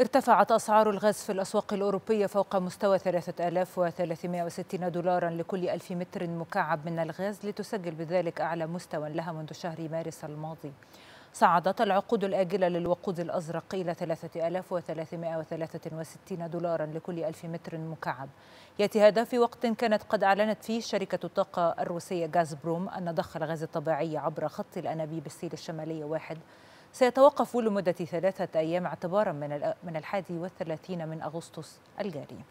ارتفعت أسعار الغاز في الأسواق الأوروبية فوق مستوى 3360 دولارا لكل ألف متر مكعب من الغاز لتسجل بذلك أعلى مستوى لها منذ شهر مارس الماضي صعدت العقود الآجلة للوقود الأزرق إلى 3363 دولارا لكل ألف متر مكعب يأتي هذا في وقت كانت قد أعلنت فيه شركة الطاقة الروسية غاز بروم أن ضخ الغاز الطبيعي عبر خط الأنابيب السيل الشمالية واحد سيتوقف لمدة ثلاثة أيام اعتبارا من الحادي والثلاثين من أغسطس الجاري